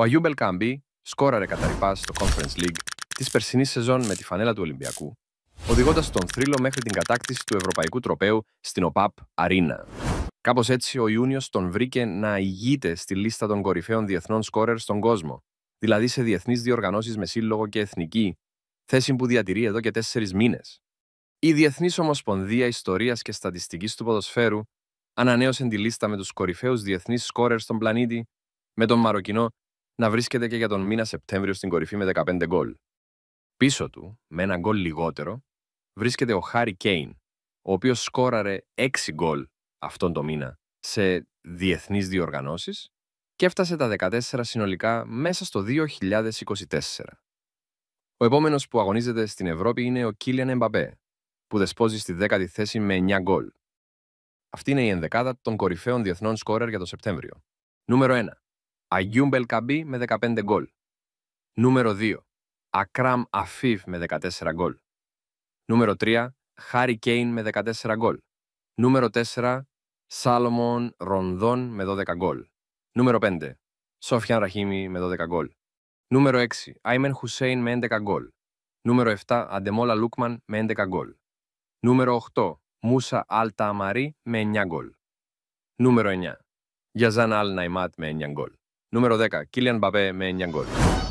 Ο Αγίου Μπελκάμπη σκόραρε κατά ρηπάς στο Conference League της περσινής σεζόν με τη φανέλα του Ολυμπιακού, οδηγώντας τον θρύλο μέχρι την κατάκτηση του Ευρωπαϊκού Τροπέου στην ΟΠΑΠ Αρίνα. Κάπως έτσι, ο Ιούνιος τον βρήκε να ηγείται στη λίστα των κορυφαίων διεθνών σκόρερ στον κόσμο, δηλαδή σε διεθνείς διοργανώσεις με σύλλογο και εθνική, θέση που διατηρεί εδώ και τέσσερις μήνες. Η Διεθνής Ομοσπονδία Ιστορίας και Στατιστικής του Ποδοσφαίρου ανανέωσε τη λίστα με τους κορυφαίους διεθνείς σκόρερ στον πλανήτη, με τον Μαροκινό να βρίσκεται και για τον μήνα Σεπτέμβριο στην κορυφή με 15 γκολ. Πίσω του, με ένα γκολ λιγότερο, βρίσκεται ο Χάρι Κέιν, ο οποίος σκόραρε 6 γκολ αυτόν τον μήνα σε διεθνείς διοργανώσεις και έφτασε τα 14 συνολικά μέσα στο 2024. Ο επόμενος που αγωνίζεται στην Ευρώπη είναι ο Κίλιαν Εμπαπέ, που δεσπόζει στη 10 θέση με 9 γκολ. Αυτή είναι η ενδεκάδα των κορυφαίων διεθνών σκόρερ για τον Σεπτέμβριο. Νούμερο 1. Αγιούμ Μπελκαμπή με 15 γκολ. Νούμερο 2. Ακράμ Αφίβ με 14 γκολ. Νούμερο 3. Χάρι Κέιν με 14 γκολ. Νούμερο 4. Σάλομον Ρονδόν με 12 γκολ. Νούμερο 5. Σόφιαν Ραχίμι με 12 γκολ. Νούμερο 6. Άιμεν Χουσέιν με 11 γκολ. Νούμερο 7. Αντεμόλα Λούκμαν με 11 γκολ. Νούμερο 8. Μούσα Αλτα Αμαρί με 9 γκολ. Νούμερο 9. Γιαζάν Αλ Ναϊμάτ με 9 γκολ. Número 10. Kylian Mbappé en